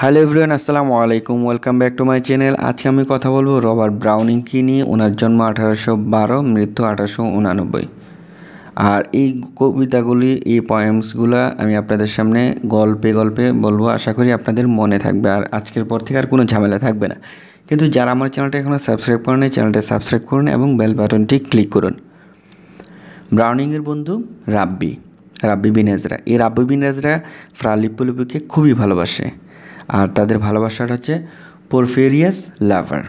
hello everyone আসসালামু আলাইকুম welcome back to my channel আজকে আমি কথা বলবো রবার্ট কি নিয়ে ওনার জন্ম আঠারোশো বারো মৃত্যু আঠারোশো উনানব্বই আর এই কবিতাগুলি এই পয়েমসগুলো আমি আপনাদের সামনে গল্পে গল্পে বলবো আশা করি আপনাদের মনে থাকবে আর আজকের পর থেকে আর কোনো ঝামেলা থাকবে না কিন্তু যারা আমার চ্যানেলটা এখনও সাবস্ক্রাইব করেন চ্যানেলটা সাবস্ক্রাইব করুন এবং বেল বাটনটি ক্লিক করুন ব্রাউনিংয়ের বন্ধু রাব্বি রাব্বি বিনাজরা এই রাব্বি বিনাজরা ফ্রালিপুলিপুকে খুবই ভালোবাসে আর তাদের ভালোবাসাটা হচ্ছে পোরফেরিয়াস লাভার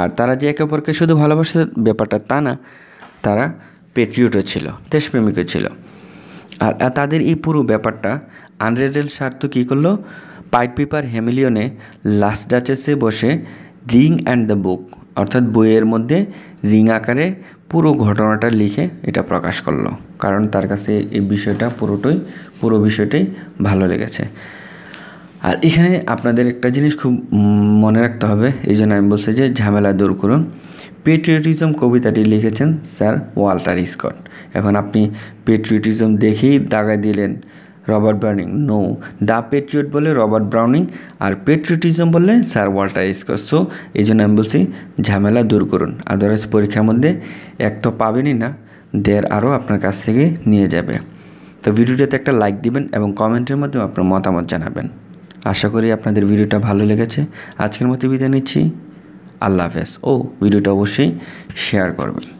আর তারা যে একে অপরকে শুধু ভালোবাসার ব্যাপারটা তা না তারা পেট্রিয়টও ছিল দেশপ্রেমিকও ছিল আর তাদের এই পুরো ব্যাপারটা আনরেডেল সার্থ কী করলো পাইট পেপার হেমিলিয়নে লাস্ট ডাচেসে বসে রিং অ্যান্ড দ্য বুক অর্থাৎ বইয়ের মধ্যে রিং আকারে পুরো ঘটনাটা লিখে এটা প্রকাশ করলো কারণ তার কাছে এই বিষয়টা পুরোটাই পুরো বিষয়টাই ভালো লেগেছে আর এখানে আপনাদের একটা জিনিস খুব মনে রাখতে হবে এই জন্য আমি বলছি যে ঝামেলা দূর করুন পেট্রিয়টিজম কবিতাটি লিখেছেন স্যার ওয়াল্টার স্কট এখন আপনি পেট্রিয়টিজম দেখেই দাগা দিলেন Robert Browning no the patriot বলে রবার্ট ব্রাউনিং আর পেট্রিয়টিজম বললে স্যার ওয়াল্টার স্কট সো এই জন্য আমি বলছি ঝামেলা দূর করুন আদারওয়াইজ পরীক্ষার মধ্যে এক তো পাবেনই না দেয়ার আরও আপনার কাছ থেকে নিয়ে যাবে তো ভিডিওটাতে একটা লাইক দিবেন এবং কমেন্টের মাধ্যমে আপনার মতামত জানাবেন আশা করি আপনাদের ভিডিওটা ভালো লেগেছে আজকের মতো বিদায় নিচ্ছি আল্লাহ হাফেজ ও ভিডিওটা অবশ্যই শেয়ার করবেন